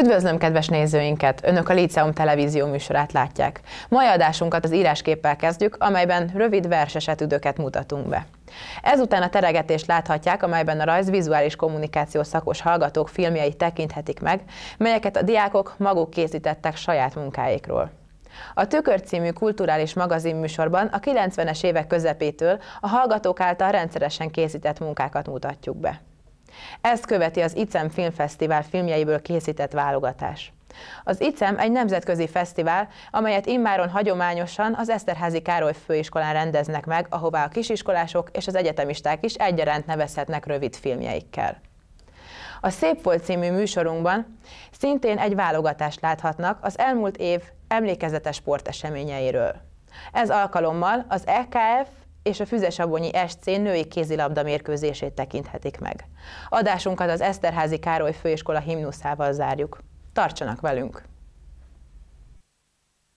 Üdvözlöm kedves nézőinket! Önök a Liceum televízió műsorát látják. Mai adásunkat az írásképpel kezdjük, amelyben rövid verseset üdöket mutatunk be. Ezután a teregetést láthatják, amelyben a rajz vizuális kommunikáció szakos hallgatók filmjei tekinthetik meg, melyeket a diákok maguk készítettek saját munkáikról. A Tükör című kulturális magazin műsorban a 90-es évek közepétől a hallgatók által rendszeresen készített munkákat mutatjuk be. Ezt követi az ICEM Filmfesztivál filmjeiből készített válogatás. Az ICEM egy nemzetközi fesztivál, amelyet immáron hagyományosan az Eszterházi Károly Főiskolán rendeznek meg, ahová a kisiskolások és az egyetemisták is egyaránt nevezhetnek rövid filmjeikkel. A Szép volt című műsorunkban szintén egy válogatást láthatnak az elmúlt év emlékezetes sporteseményeiről. Ez alkalommal az EKF és a Füzesabonyi SC női kézilabda mérkőzését tekinthetik meg. Adásunkat az Eszterházi Károly Főiskola himnuszával zárjuk. Tartsanak velünk!